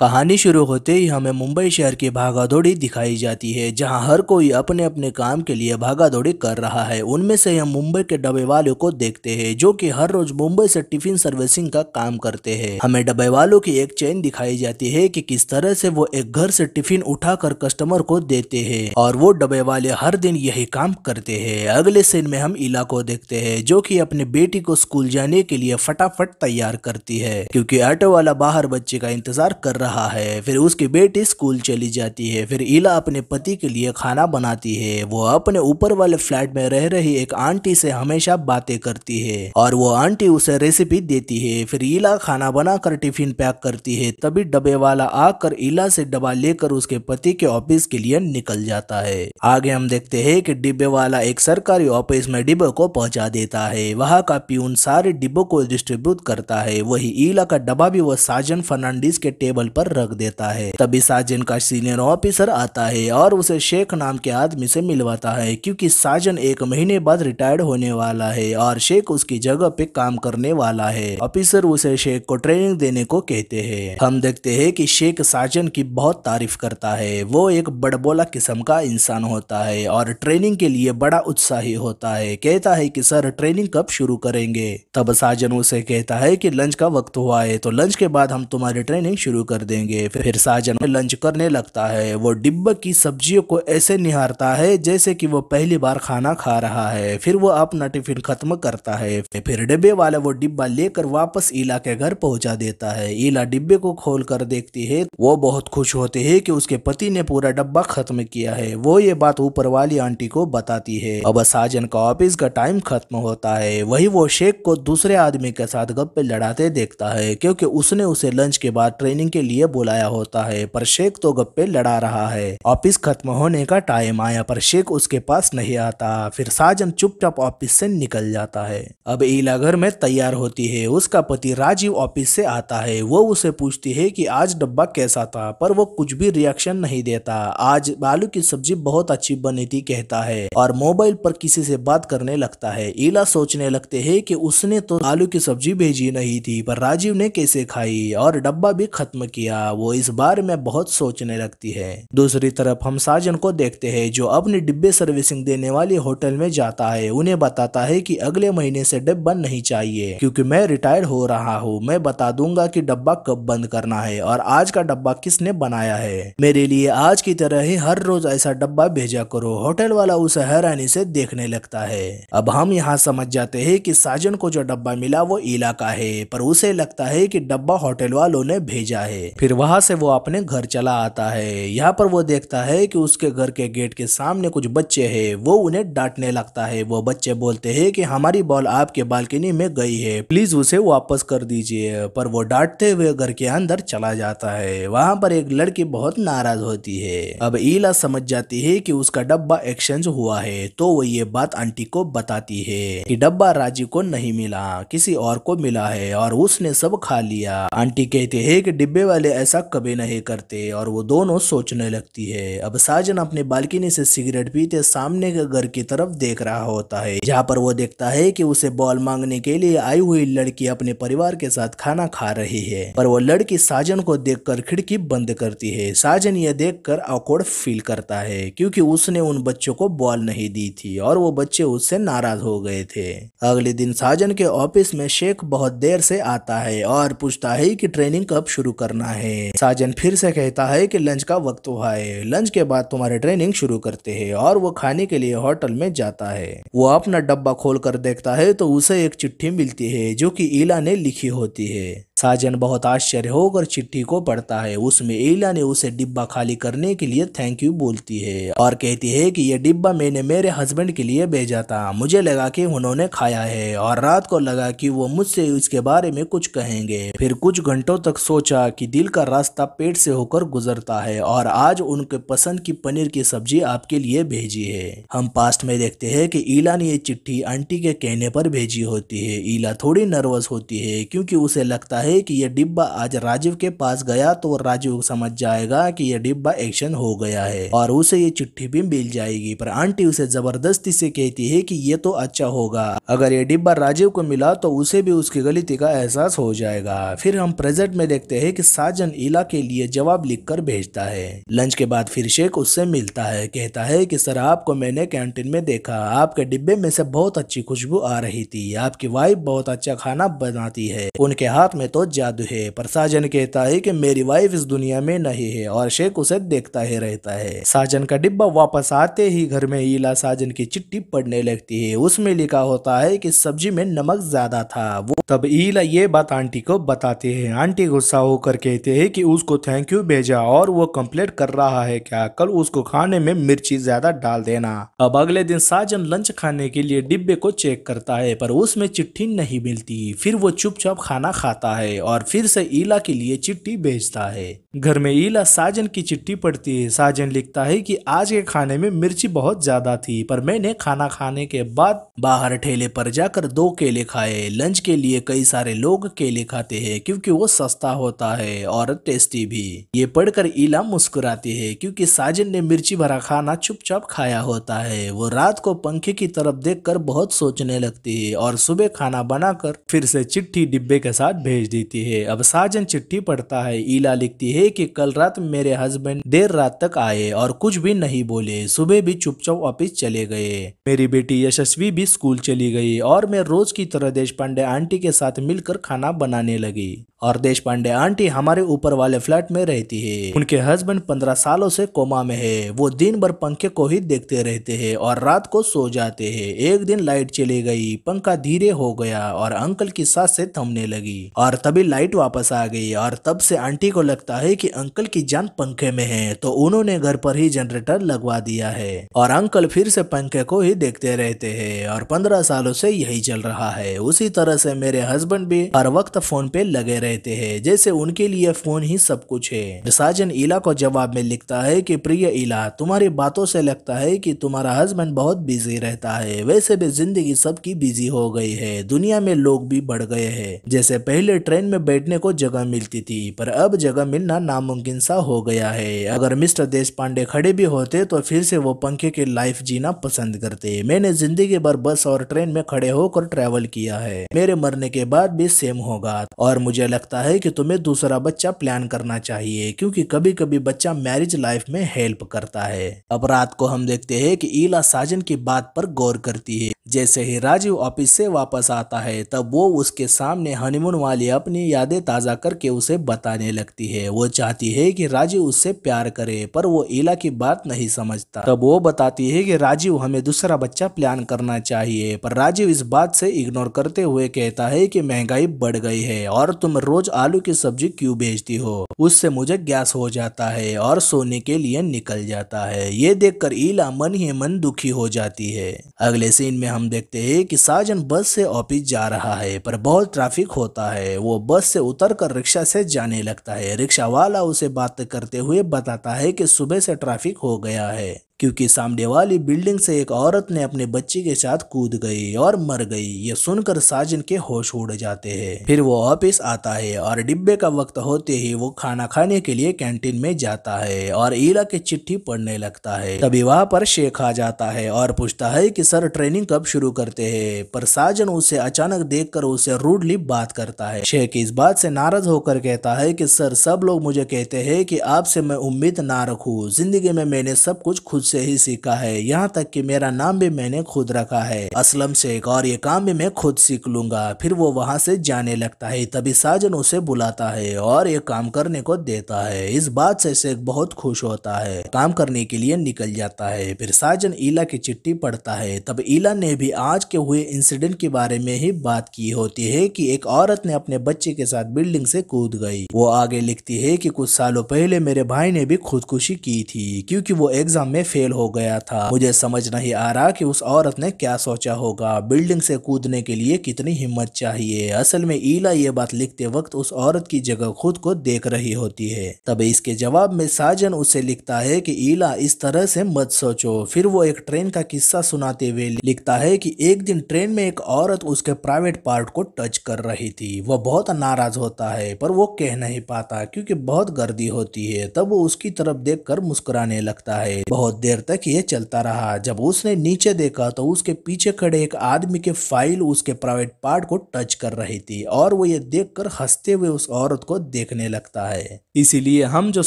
कहानी शुरू होते ही हमें मुंबई शहर की भागादौड़ी दिखाई जाती है जहां हर कोई अपने अपने काम के लिए भागादौड़ी कर रहा है उनमें से हम मुंबई के डब्बे वालों को देखते हैं जो कि हर रोज मुंबई से टिफिन सर्विसिंग का काम करते हैं हमें डब्बे वालों की एक चेन दिखाई जाती है कि किस तरह से वो एक घर से टिफिन उठा कस्टमर को देते है और वो डब्बे वाले हर दिन यही काम करते है अगले सीन में हम इला को देखते है जो की अपनी बेटी को स्कूल जाने के लिए फटाफट तैयार करती है क्यूँकी ऑटो वाला बाहर बच्चे का इंतजार कर रहा रहा है फिर उसकी बेटी स्कूल चली जाती है फिर ईला अपने पति के लिए खाना बनाती है वो अपने ऊपर वाले फ्लैट में रह रही एक आंटी से हमेशा बातें करती है और वो आंटी उसे रेसिपी देती है फिर इला खाना बनाकर टिफिन पैक करती है तभी डबे वाला आकर ईला से डबा लेकर उसके पति के ऑफिस के लिए निकल जाता है आगे हम देखते है की डिब्बे वाला एक सरकारी ऑफिस में डिब्बे को पहुँचा देता है वहाँ का प्यून सारे डिब्बों को डिस्ट्रीब्यूट करता है वही इला का डब्बा भी वो साजन फर्नांडिस के टेबल पर रख देता है तभी साजन का सीनियर ऑफिसर आता है और उसे शेख नाम के आदमी से मिलवाता है क्योंकि साजन एक महीने बाद रिटायर्ड होने वाला है और शेख उसकी जगह पे काम करने वाला है ऑफिसर उसे शेख को ट्रेनिंग देने को कहते है हम देखते है की शेख साजन की बहुत तारीफ करता है वो एक बड़बोला किस्म का इंसान होता है और ट्रेनिंग के लिए बड़ा उत्साही होता है कहता है की सर ट्रेनिंग कब शुरू करेंगे तब साजन उसे कहता है कि लंच का वक्त हुआ है तो लंच के बाद हम तुम्हारी ट्रेनिंग शुरू कर देंगे फिर साजन लंच करने लगता है वो डिब्बे की सब्जियों को ऐसे निहारता है जैसे कि वो पहली बार खाना खा रहा है फिर वो अपना टिफिन खत्म करता है फिर डिब्बे वाला वो डिब्बा लेकर वापस ईला के घर पहुंचा देता है ईला डिब्बे को खोल कर देखती है वो बहुत खुश होते है की उसके पति ने पूरा डब्बा खत्म किया है वो ये बात ऊपर वाली आंटी को बताती है अब साजन का ऑफिस का टाइम खत्म होता है वही वो शेख को दूसरे आदमी के साथ गप्पे लड़ाते देखता है क्योंकि उसने उसे लंच के बाद ट्रेनिंग के लिए लिए बुलाया होता है पर शेख तो गप्पे लड़ा रहा है ऑफिस खत्म होने का टाइम आया पर शेख उसके पास नहीं आता फिर साजन चुपचाप ऑफिस से निकल जाता है अब ईला घर में तैयार होती है उसका पति राजीव ऑफिस से आता है वो उसे पूछती है कि आज डब्बा कैसा था पर वो कुछ भी रिएक्शन नहीं देता आज आलू की सब्जी बहुत अच्छी बनी थी कहता है और मोबाइल पर किसी से बात करने लगता है ईला सोचने लगते है की उसने तो आलू की सब्जी भेजी नहीं थी पर राजीव ने कैसे खाई और डब्बा भी खत्म किया किया वो इस बारे में बहुत सोचने लगती है दूसरी तरफ हम साजन को देखते हैं जो अपने डिब्बे सर्विसिंग देने वाले होटल में जाता है उन्हें बताता है कि अगले महीने से डिब्बा नहीं चाहिए क्योंकि मैं रिटायर्ड हो रहा हूँ मैं बता दूंगा कि डब्बा कब बंद करना है और आज का डब्बा किसने बनाया है मेरे लिए आज की तरह ही हर रोज ऐसा डब्बा भेजा करो होटल वाला उसे हैरानी से देखने लगता है अब हम यहाँ समझ जाते हैं कि साजन को जो डब्बा मिला वो इलाका है पर उसे लगता है कि डब्बा होटल वालों ने भेजा है फिर वहां से वो अपने घर चला आता है यहाँ पर वो देखता है कि उसके घर के गेट के सामने कुछ बच्चे है वो उन्हें डांटने लगता है वो बच्चे बोलते है की हमारी बॉल आपके बालकनी में गई है प्लीज उसे वापस कर दीजिए पर वो डांटते हुए घर के अंदर चला जाता है वहां पर एक लड़की बहुत नाराज होती है अब ईला समझ जाती है कि उसका डब्बा एक्सचेंज हुआ है तो वो ये बात आंटी को बताती है कि डब्बा राजी को नहीं मिला किसी और को मिला है और उसने सब खा लिया आंटी कहते है कि डिब्बे वाले वाले ऐसा कभी नहीं करते और वो दोनों सोचने लगती है अब साजन अपने बालकनी से सिगरेट पीते सामने के घर की तरफ देख रहा होता है जहाँ पर वो देखता है कि उसे बॉल मांगने के लिए आई हुई लड़की अपने परिवार के साथ खाना खा रही है पर वो लड़की साजन को कर खिड़की बंद करती है साजन यह कर अकोड फील करता है क्यूँकी उसने उन बच्चों को बॉल नहीं दी थी और वो बच्चे उससे नाराज हो गए थे अगले दिन साजन के ऑफिस में शेख बहुत देर से आता है और पूछता है कि ट्रेनिंग कब शुरू करना करना है साजन फिर से कहता है कि लंच का वक्त हुआ तो है लंच के बाद तुम्हारी ट्रेनिंग शुरू करते हैं और वो खाने के लिए होटल में जाता है वो अपना डब्बा खोल कर देखता है तो उसे एक चिट्ठी मिलती है जो कि ईला ने लिखी होती है साजन बहुत आश्चर्य होकर चिट्ठी को पढ़ता है उसमें एला ने उसे डिब्बा खाली करने के लिए थैंक यू बोलती है और कहती है कि यह डिब्बा मैंने मेरे हस्बैंड के लिए भेजा था मुझे लगा कि उन्होंने खाया है और रात को लगा कि वो मुझसे इसके बारे में कुछ कहेंगे फिर कुछ घंटों तक सोचा कि दिल का रास्ता पेट से होकर गुजरता है और आज उनके पसंद की पनीर की सब्जी आपके लिए भेजी है हम पास्ट में देखते है की ईला ने ये चिट्ठी आंटी के कहने पर भेजी होती है ईला थोड़ी नर्वस होती है क्यूँकी उसे लगता है है कि यह डिब्बा आज राजीव के पास गया तो राजीव समझ जाएगा कि यह डिब्बा एक्शन हो गया है और उसे ये चिट्ठी भी मिल जाएगी पर आंटी उसे जबरदस्ती से कहती है कि ये तो अच्छा होगा अगर ये डिब्बा राजीव को मिला तो उसे भी उसकी गलती का एहसास हो जाएगा फिर हम प्रेजेंट में देखते है की साजन इला के लिए जवाब लिख भेजता है लंच के बाद फिर शेख उससे मिलता है कहता है की सर आपको मैंने कैंटीन में देखा आपके डिब्बे में से बहुत अच्छी खुशबू आ रही थी आपकी वाइफ बहुत अच्छा खाना बनाती है उनके हाथ में तो तो जादू है पर साजन कहता है कि मेरी वाइफ इस दुनिया में नहीं है और शेख उसे देखता ही रहता है साजन का डिब्बा वापस आते ही घर में ईला साजन की चिट्ठी पढ़ने लगती है उसमें लिखा होता है कि सब्जी में नमक ज्यादा था वो तब ईला ये बात आंटी को बताती है आंटी गुस्सा होकर कहते है की उसको थैंक यू भेजा और वो कम्प्लेट कर रहा है क्या कल उसको खाने में मिर्ची ज्यादा डाल देना अब अगले दिन साजन लंच खाने के लिए डिब्बे को चेक करता है पर उसमें चिट्ठी नहीं मिलती फिर वो चुपचाप खाना खाता है है और फिर से ईला के लिए चिट्ठी भेजता है घर में ईला साजन की चिट्ठी पढ़ती है साजन लिखता है कि आज के खाने में मिर्ची बहुत ज्यादा थी पर मैंने खाना खाने के बाद बाहर ठेले पर जाकर दो केले खाए लंच के लिए कई सारे लोग केले खाते है क्यूँकी वो सस्ता होता है और टेस्टी भी ये पढ़कर ईला मुस्कुराती है क्यूँकी साजन ने मिर्ची भरा खाना चुपचाप खाया होता है वो रात को पंखे की तरफ देख बहुत सोचने लगती है और सुबह खाना बनाकर फिर से चिट्ठी डिब्बे के साथ भेज दी देती है अब साजन चिट्ठी पढ़ता है ईला लिखती है कि कल रात मेरे हस्बैंड देर रात तक आए और कुछ भी नहीं बोले सुबह भी चुपचाप ऑफिस चले गए मेरी बेटी यशस्वी भी स्कूल चली गई और मैं रोज की तरह देश पांडे आंटी के साथ मिलकर खाना बनाने लगी और देश पांडे आंटी हमारे ऊपर वाले फ्लैट में रहती है उनके हस्बैंड पंद्रह सालों से कोमा में है वो दिन भर पंखे को ही देखते रहते हैं और रात को सो जाते हैं एक दिन लाइट चली गई पंखा धीरे हो गया और अंकल की सास से थमने लगी और तभी लाइट वापस आ गई और तब से आंटी को लगता है कि अंकल की जान पंखे में है तो उन्होंने घर पर ही जनरेटर लगवा दिया है और अंकल फिर से पंखे को ही देखते रहते हैं और पंद्रह सालों से यही चल रहा है उसी तरह से मेरे हस्बैंड भी हर वक्त फोन पे लगे रहते हैं जैसे उनके लिए फोन ही सब कुछ है साजन इला को जवाब में लिखता है की प्रिय इला तुम्हारी बातों से लगता है की तुम्हारा हस्बैंड बहुत बिजी रहता है वैसे भी जिंदगी सबकी बिजी हो गई है दुनिया में लोग भी बढ़ गए है जैसे पहले ट्रेन ट्रेन में बैठने को जगह मिलती थी पर अब जगह मिलना नामुमकिन सा हो गया है अगर मिस्टर देश पांडे खड़े भी होते तो फिर से वो पंखे के लाइफ जीना पसंद करते मैंने जिंदगी भर बस और ट्रेन में खड़े होकर ट्रेवल किया है मेरे मरने के बाद भी सेम होगा और मुझे लगता है की तुम्हें दूसरा बच्चा प्लान करना चाहिए क्यूँकी कभी कभी बच्चा मैरिज लाइफ में हेल्प करता है अब रात को हम देखते है की ईला साजन की बात पर गौर करती है जैसे ही राजीव ऑफिस से वापस आता है तब वो उसके सामने हनीमून वाली अपनी यादें ताज़ा करके उसे बताने लगती है वो चाहती है कि राजीव उससे प्यार करे पर वो ईला की बात नहीं समझता तब वो बताती है कि राजीव हमें दूसरा बच्चा प्लान करना चाहिए पर राजीव इस बात से इग्नोर करते हुए कहता है कि महंगाई बढ़ गई है और तुम रोज आलू की सब्जी क्यों बेचती हो उससे मुझे गैस हो जाता है और सोने के लिए निकल जाता है ये देख ईला मन ही मन दुखी हो जाती है अगले सीन में हम देखते है की साजन बस से ऑफिस जा रहा है पर बहुत ट्रैफिक होता है वो बस से उतर कर रिक्शा से जाने लगता है रिक्शा वाला उसे बात करते हुए बताता है कि सुबह से ट्रैफिक हो गया है क्योंकि सामने वाली बिल्डिंग से एक औरत ने अपने बच्ची के साथ कूद गई और मर गई ये सुनकर साजन के होश उड़ जाते हैं फिर वो ऑफिस आता है और डिब्बे का वक्त होते ही वो खाना खाने के लिए कैंटीन में जाता है और ईला की चिट्ठी पढ़ने लगता है तभी वहाँ पर शेख आ जाता है और पूछता है की सर ट्रेनिंग कब शुरू करते है पर साजन उसे अचानक देख उसे रूडली बात करता है शेख इस बात से नाराज होकर कहता है की सर सब लोग मुझे कहते है की आपसे मैं उम्मीद ना रखू जिंदगी में मैंने सब कुछ खुद से ही सीखा है यहाँ तक कि मेरा नाम भी मैंने खुद रखा है असलम शेख और ये काम भी मैं खुद सीख लूंगा फिर वो वहाँ से जाने लगता है तभी साजन उसे बुलाता है और ये काम करने को देता है इस बात से शेख बहुत खुश होता है काम करने के लिए निकल जाता है फिर साजन ईला की चिट्ठी पढ़ता है तब ईला ने भी आज के हुए इंसिडेंट के बारे में ही बात की होती है की एक औरत ने अपने बच्चे के साथ बिल्डिंग से कूद गई वो आगे लिखती है की कुछ सालों पहले मेरे भाई ने भी खुदकुशी की थी क्यूँकी वो एग्जाम में फेल हो गया था मुझे समझ नहीं आ रहा कि उस औरत ने क्या सोचा होगा बिल्डिंग से कूदने के लिए कितनी हिम्मत चाहिए असल में ईला ये बात लिखते वक्त उस औरत की जगह खुद को देख रही होती है तब इसके जवाब में साजन उसे लिखता है की ईला इस तरह से मत सोचो फिर वो एक ट्रेन का किस्सा सुनाते हुए लिखता है की एक दिन ट्रेन में एक औरत उसके प्राइवेट पार्ट को टच कर रही थी वह बहुत नाराज होता है पर वो कह नहीं पाता क्योंकि बहुत गर्दी होती है तब वो उसकी तरफ देखकर मुस्कुराने लगता है बहुत देर तक ये चलता रहा जब उसने नीचे देखा तो उसके पीछे खड़े एक आदमी के फाइल उसके प्राइवेट पार्ट को टच कर रही थी और वो ये देखकर हंसते हुए उस औरत को देखने लगता है इसीलिए हम जो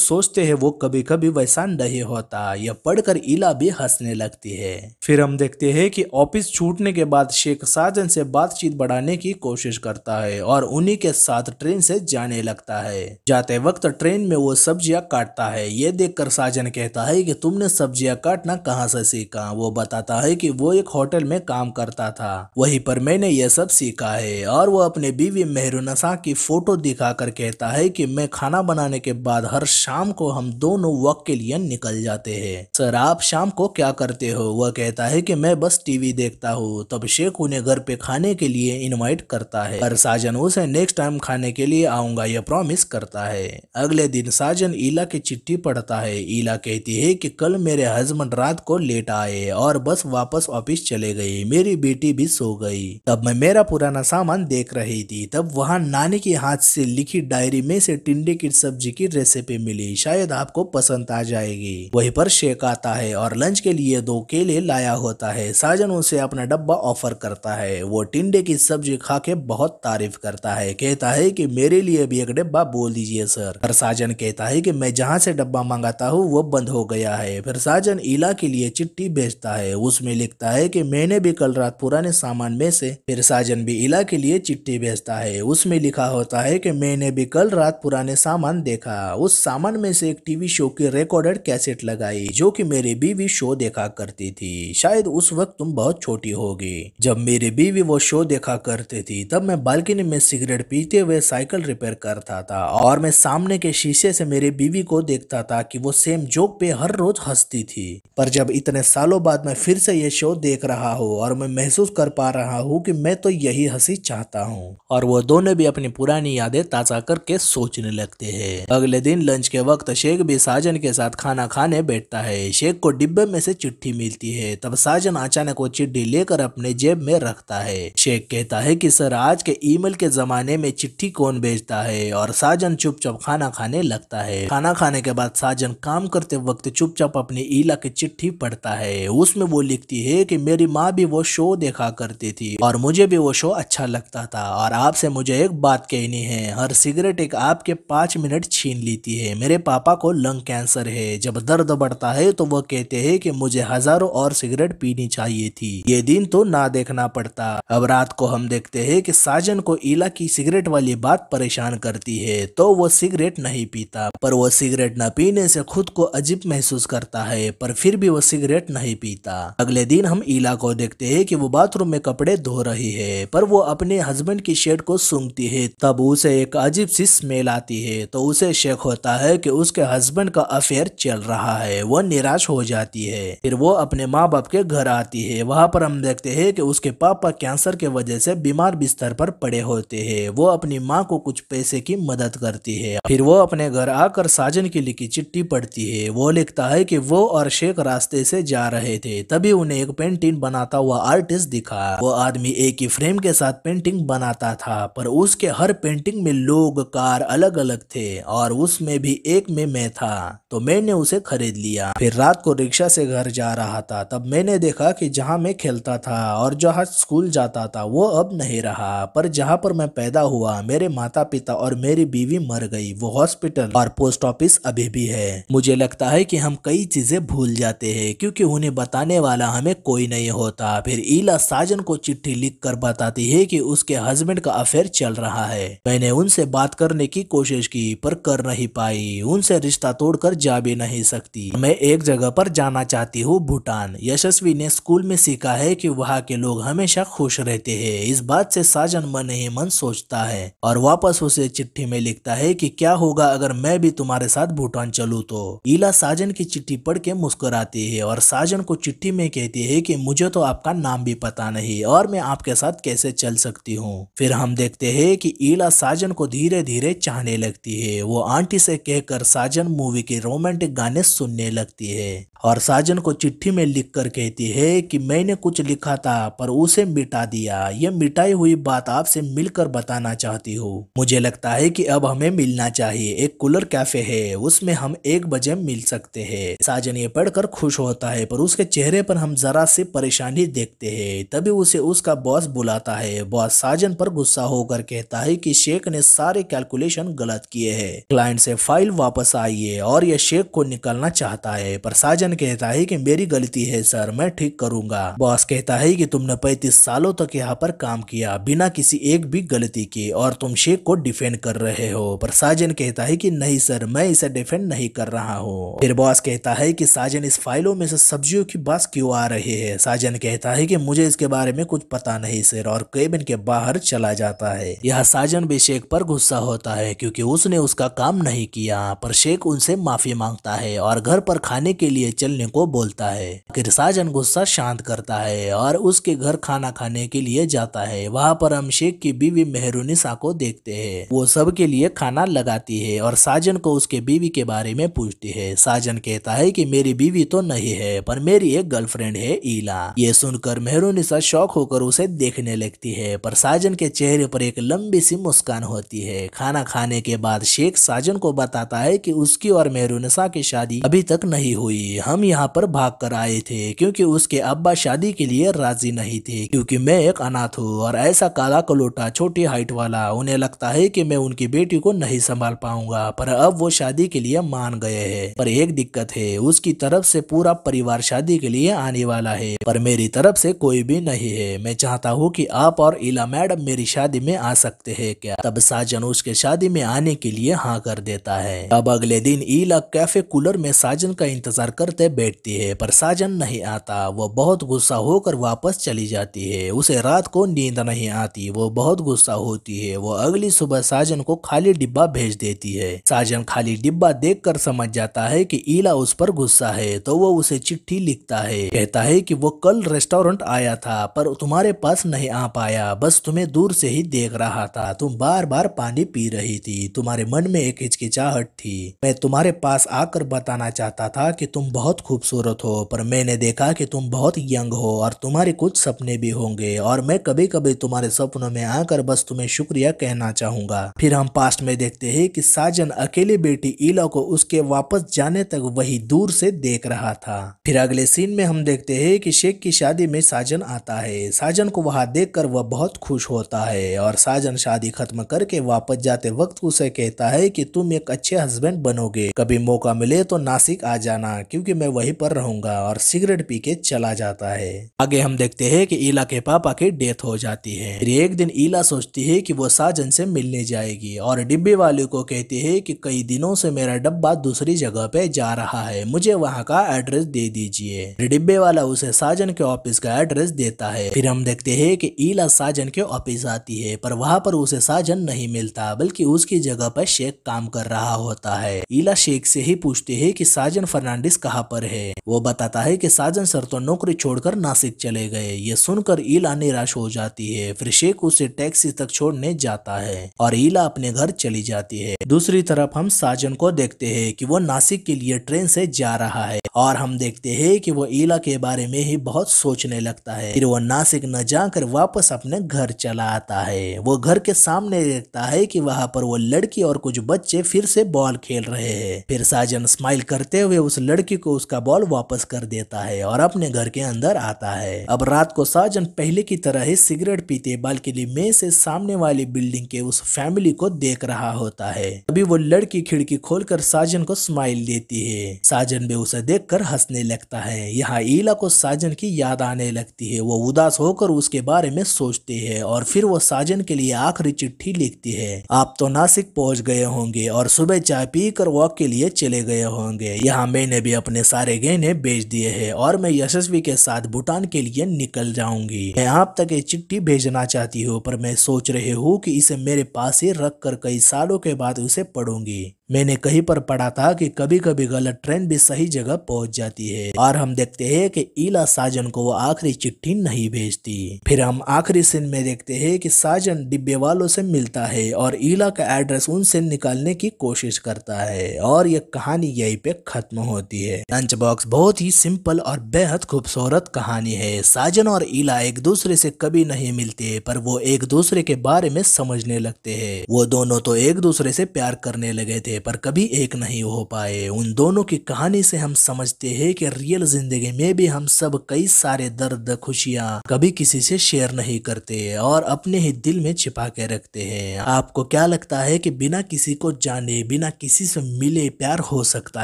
सोचते हैं वो कभी कभी वैसा नहीं होता यह पढ़कर इला भी हंसने लगती है फिर हम देखते है की ऑफिस छूटने के बाद शेख साजन से बातचीत बढ़ाने की कोशिश करता है और उन्हीं के साथ ट्रेन से जाने लगता है जाते वक्त ट्रेन में वो सब्जियां काटता है ये देखकर साजन कहता है कि तुमने सब्जियां यह काटना कहाँ से सीखा वो बताता है कि वो एक होटल में काम करता था वहीं पर मैंने यह सब सीखा है और वो अपने बीवी मेहरुनसा की फोटो दिखाकर कहता है कि मैं खाना बनाने के बाद हर शाम को हम दोनों वक्त के लिए निकल जाते हैं सर आप शाम को क्या करते हो वह कहता है की मैं बस टीवी देखता हूँ तब शेख उन्हें घर पे खाने के लिए इन्वाइट करता है पर साजन उसे नेक्स्ट टाइम खाने के लिए आऊंगा यह प्रॉमिस करता है अगले दिन साजन ईला की चिट्ठी पढ़ता है ईला कहती है कि कल मेरे हस्बैंड रात को लेट आए और बस वापस ऑफिस चले गए मेरी बेटी भी सो गई तब मैं मेरा पुराना सामान देख रही थी तब वहाँ नानी के हाथ से लिखी डायरी में से टिंडे की सब्जी की रेसिपी मिली शायद आपको पसंद आ जाएगी वहीं पर शेक आता है और लंच के लिए दो केले लाया होता है साजन उसे अपना डब्बा ऑफर करता है वो टिंडे की सब्जी खा के बहुत तारीफ करता है कहता है की मेरे लिए भी एक डिब्बा बोल दीजिए सर पर साजन कहता है की मैं जहाँ से डब्बा मंगाता हूँ वो बंद हो गया है फिर साजन महाजन इला के लिए चिट्ठी भेजता है उसमें लिखता है कि मैंने भी कल रात पुराने सामान में से फिर साजन भी इला के लिए चिट्ठी भेजता है उसमें लिखा होता है कि मैंने भी कल रात पुराने सामान देखा उस सामान में से एक टीवी शो की रिकॉर्डेड कैसेट लगाई जो कि मेरी बीवी शो देखा करती थी शायद उस वक्त तुम बहुत छोटी होगी जब मेरी बीवी वो शो देखा करती थी तब मैं बालकनी में सिगरेट पीते हुए साइकिल रिपेयर करता था और मैं सामने के शीशे से मेरी बीवी को देखता था कि वो सेम जोक पे हर रोज हंसती थी पर जब इतने सालों बाद मैं फिर से ये शो देख रहा हूँ और मैं महसूस कर पा रहा हूँ कि मैं तो यही हंसी चाहता हूँ और वो दोनों भी अपनी पुरानी यादें ताजा करके सोचने लगते हैं अगले दिन लंच के वक्त शेख भी साजन के साथ खाना खाने बैठता है शेख को डिब्बे में से चिट्ठी मिलती है तब साजन अचानक वो चिट्ठी लेकर अपने जेब में रखता है शेख कहता है की सर आज के ईमेल के जमाने में चिट्ठी कौन भेजता है और साजन चुपचाप खाना खाने लगता है खाना खाने के बाद साजन काम करते वक्त चुपचाप अपनी नीला की चिट्ठी पढ़ता है उसमें वो लिखती है कि मेरी माँ भी वो शो देखा करती थी और मुझे भी वो शो अच्छा लगता था और आपसे मुझे एक बात कहनी है हर सिगरेट एक आपके पाँच मिनट छीन लेती है मेरे पापा को लंग कैंसर है जब दर्द बढ़ता है तो वो कहते है की मुझे हजारों और सिगरेट पीनी चाहिए थी ये दिन तो ना देखना पड़ता अब रात को हम देखते है की साजन को ईला की सिगरेट वाली बात परेशान करती है तो वो सिगरेट नहीं पीता पर वो सिगरेट न पीने से खुद को अजीब महसूस करता है पर फिर भी वो सिगरेट नहीं पीता अगले दिन हम ईला को देखते हैं कि वो बाथरूम में कपड़े धो रही है पर वो अपने हस्बैंड की शर्ट को सूंघती है तब उसे एक अजीब सी स्मेल आती है तो उसे शक होता है कि उसके हस्बैंड का अफेयर चल रहा है वो निराश हो जाती है फिर वो अपने माँ बाप के घर आती है वहाँ पर हम देखते हैं कि उसके पापा कैंसर के वजह से बीमार बिस्तर पर पड़े होते हैं वो अपनी माँ को कुछ पैसे की मदद करती है फिर वो अपने घर आकर साजन की लिखी चिट्ठी पढ़ती है वो लिखता है कि वो और और शेख रास्ते से जा रहे थे तभी उन्हें एक पेंटिंग बनाता हुआ आर्टिस्ट दिखा वो आदमी एक ही फ्रेम के साथ पेंटिंग बनाता था पर उसके हर पेंटिंग में लोग कार अलग अलग थे और उसमें भी एक में मैं था तो मैंने उसे खरीद लिया फिर रात को रिक्शा से घर जा रहा था तब मैंने देखा कि जहाँ मैं खेलता था और जहाँ स्कूल जाता था वो अब नहीं रहा पर जहाँ पर मैं पैदा हुआ मेरे माता पिता और मेरी बीवी मर गई वो हॉस्पिटल और पोस्ट ऑफिस अभी भी है मुझे लगता है कि हम कई चीजें भूल जाते हैं क्योंकि उन्हें बताने वाला हमें कोई नहीं होता फिर ईला साजन को चिट्ठी लिखकर बताती है कि उसके हस्बैंड का अफेयर चल रहा है मैंने उनसे बात करने की कोशिश की पर कर नहीं पाई उनसे रिश्ता तोड़कर जा भी नहीं सकती मैं एक जगह पर जाना चाहती हूँ भूटान यशस्वी ने स्कूल में सीखा है की वहाँ के लोग हमेशा खुश रहते है इस बात से साजन मन ही मन सोचता है और वापस उसे चिट्ठी में लिखता है की क्या होगा अगर मैं भी तुम्हारे साथ भूटान चलूँ तो ईला साजन की चिट्ठी पढ़ के मुस्कुराती है और साजन को चिट्ठी में कहती है कि मुझे तो आपका नाम भी पता नहीं और मैं आपके साथ कैसे चल सकती हूँ फिर हम देखते हैं कि ईला साजन को धीरे धीरे चाहने लगती है वो आंटी से कहकर साजन मूवी के रोमांटिक गाने सुनने लगती है और साजन को चिट्ठी में लिख कर कहती है कि मैंने कुछ लिखा था पर उसे मिटा दिया यह मिटाई हुई बात आपसे मिलकर बताना चाहती हूँ मुझे लगता है कि अब हमें मिलना चाहिए एक कूलर कैफे है उसमें हम एक बजे मिल सकते हैं साजन ये पढ़कर खुश होता है पर उसके चेहरे पर हम ज़रा से परेशानी देखते हैं तभी उसे उसका बॉस बुलाता है बॉस साजन पर गुस्सा होकर कहता है कि शेख ने सारे कैलकुलेशन गलत किए हैं क्लाइंट से फाइल वापस आई है और यह शेख को निकलना चाहता है पर साजन कहता है कि मेरी गलती है सर मैं ठीक करूंगा बॉस कहता है कि तुमने पैतीस सालों तक यहाँ पर काम किया बिना किसी एक भी गलती के और तुम शेख को डिफेंड कर रहे हो पर साजन कहता है की नहीं सर मैं इसे डिफेंड नहीं कर रहा हूँ फिर बॉस कहता है कि साजन इस फाइलों में से सब्जियों की बास क्यों आ रही है साजन कहता है कि मुझे इसके बारे में कुछ पता नहीं सर और केबिन के बाहर चला जाता है यह साजन भी शेख पर गुस्सा होता है क्योंकि उसने उसका काम नहीं किया पर शेख उनसे माफी मांगता है और घर पर खाने के लिए चलने को बोलता है फिर साजन गुस्सा शांत करता है और उसके घर खाना खाने के लिए जाता है वहाँ पर हम शेख की बीवी मेहरूनिसा को देखते है वो सबके लिए खाना लगाती है और साजन को उसके बीवी के बारे में पूछती है साजन कहता है की मेरे मेरी बीवी तो नहीं है पर मेरी एक गर्लफ्रेंड है ईला ये सुनकर निशा शौक होकर उसे देखने लगती है पर साजन के चेहरे पर एक लंबी सी मुस्कान होती है खाना खाने के बाद शेख साजन को बताता है कि उसकी और निशा की शादी अभी तक नहीं हुई हम यहाँ पर भाग कर आए थे क्योंकि उसके अब्बा शादी के लिए राजी नहीं थे क्योंकि मैं एक अनाथ हूँ और ऐसा काला कलोटा छोटी हाइट वाला उन्हें लगता है कि मैं उनकी बेटी को नहीं संभाल पाऊंगा पर अब वो शादी के लिए मान गए हैं पर एक दिक्कत है उसकी की तरफ से पूरा परिवार शादी के लिए आने वाला है पर मेरी तरफ से कोई भी नहीं है मैं चाहता हूँ कि आप और इला मैडम मेरी शादी में आ सकते हैं क्या तब साजन उसके शादी में आने के लिए हाँ कर देता है अब अगले दिन ईला कैफे कूलर में साजन का इंतजार करते बैठती है पर साजन नहीं आता वो बहुत गुस्सा होकर वापस चली जाती है उसे रात को नींद नहीं आती वो बहुत गुस्सा होती है वो अगली सुबह साजन को खाली डिब्बा भेज देती है साजन खाली डिब्बा देखकर समझ जाता है कि ईला उस पर गुस्सा गुस्सा है तो वो उसे चिट्ठी लिखता है कहता है कि वो कल रेस्टोरेंट आया था पर तुम्हारे पास नहीं आ पाया बस तुम्हें दूर से ही देख रहा था तुम बार बार पानी पी रही थी तुम्हारे मन में एक हिचकिचाहट थी मैं तुम्हारे पास आकर बताना चाहता था कि तुम बहुत खूबसूरत हो पर मैंने देखा कि तुम बहुत यंग हो और तुम्हारे कुछ सपने भी होंगे और मैं कभी कभी तुम्हारे सपनों में आकर बस तुम्हें शुक्रिया कहना चाहूंगा फिर हम पास्ट में देखते हैं कि साजन अकेली बेटी ईला को उसके वापस जाने तक वही दूर से देख रहा था फिर अगले सीन में हम देखते हैं कि शेख की शादी में साजन आता है साजन को वहां देखकर वह बहुत खुश होता है और साजन शादी खत्म करके वापस जाते वक्त उसे कहता है कि तुम एक अच्छे हस्बैंड बनोगे कभी मौका मिले तो नासिक आ जाना क्योंकि मैं वहीं पर रहूंगा और सिगरेट पी के चला जाता है आगे हम देखते है की ईला के पापा की डेथ हो जाती है फिर एक दिन ईला सोचती है कि वो साजन से मिलने जाएगी और डिब्बे वाले को कहती है कि कई दिनों से मेरा डब्बा दूसरी जगह पे जा रहा है मुझे वहाँ का एड्रेस दे दीजिए डिब्बे वाला उसे साजन के ऑफिस का एड्रेस देता है फिर हम देखते है की ईला साजन के ऑफिस आती है पर वहाँ पर उसे साजन नहीं मिलता बल्कि उसकी जगह पर शेख काम कर रहा होता है ईला शेख से ही पूछते है कि साजन फर्नांडिस कहाँ पर है वो बताता है कि साजन सर तो नौकरी छोड़कर नासिक चले गए ये सुनकर ईला निराश हो जाती है फिर शेख उसे टैक्सी तक छोड़ने जाता है और ईला अपने घर चली जाती है दूसरी तरफ हम साजन को देखते है की वो नासिक के लिए ट्रेन से जा रहा रहा है और हम देखते हैं कि वो ईला के बारे में ही बहुत सोचने लगता है फिर वो नासिक न जाकर वापस अपने घर चला आता है वो घर के सामने देखता है कि वहाँ पर वो लड़की और कुछ बच्चे फिर से बॉल खेल रहे है फिर साजन स्माइल करते हुए उस लड़की को उसका बॉल वापस कर देता है और अपने घर के अंदर आता है अब रात को साजन पहले की तरह ही सिगरेट पीते बालकनी में से सामने वाली बिल्डिंग के उस फैमिली को देख रहा होता है अभी वो लड़की खिड़की खोलकर साजन को स्माइल देती है साजन भी उसे देखकर हंसने लगता है यहाँ ईला को साजन की याद आने लगती है वो उदास होकर उसके बारे में सोचती है और फिर वो साजन के लिए आखिरी चिट्ठी लिखती है आप तो नासिक पहुंच गए होंगे और सुबह चाय पी कर वॉक के लिए चले गए होंगे यहाँ मैंने भी अपने सारे गहने बेच दिए है और मैं यशस्वी के साथ भूटान के लिए निकल जाऊंगी मैं आप तक ये चिट्ठी भेजना चाहती हूँ पर मैं सोच रही हूँ की इसे मेरे पास ही रख कर कई सालों के बाद उसे पढ़ूंगी मैंने कहीं पर पढ़ा था कि कभी कभी गलत ट्रेन भी सही सही जगह पहुंच जाती है और हम देखते हैं कि ईला साजन को वो आखिरी चिट्ठी नहीं भेजती फिर हम आखिरी सीन में देखते हैं कि साजन डिब्बे वालों से मिलता है और ईला का एड्रेस उनसे निकालने की कोशिश करता है और ये कहानी यही पे खत्म होती है लंच बॉक्स बहुत ही सिंपल और बेहद खूबसूरत कहानी है साजन और ईला एक दूसरे से कभी नहीं मिलते पर वो एक दूसरे के बारे में समझने लगते है वो दोनों तो एक दूसरे से प्यार करने लगे थे पर कभी एक नहीं हो पाए उन दोनों की कहानी से हम समझते हैं कि रियल जिंदगी में भी हम सब कई सारे दर्द खुशियाँ कभी किसी से शेयर नहीं करते और अपने ही दिल में छिपा के रखते हैं आपको क्या लगता है कि बिना किसी को जाने बिना किसी से मिले प्यार हो सकता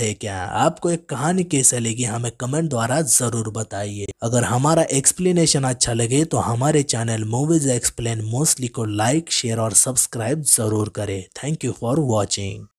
है क्या आपको एक कहानी कैसे लगी हमें कमेंट द्वारा जरूर बताइए अगर हमारा एक्सप्लेनेशन अच्छा लगे तो हमारे चैनल मूवीज एक्सप्लेन मोस्टली को लाइक शेयर और सब्सक्राइब जरूर करें थैंक यू फॉर वॉचिंग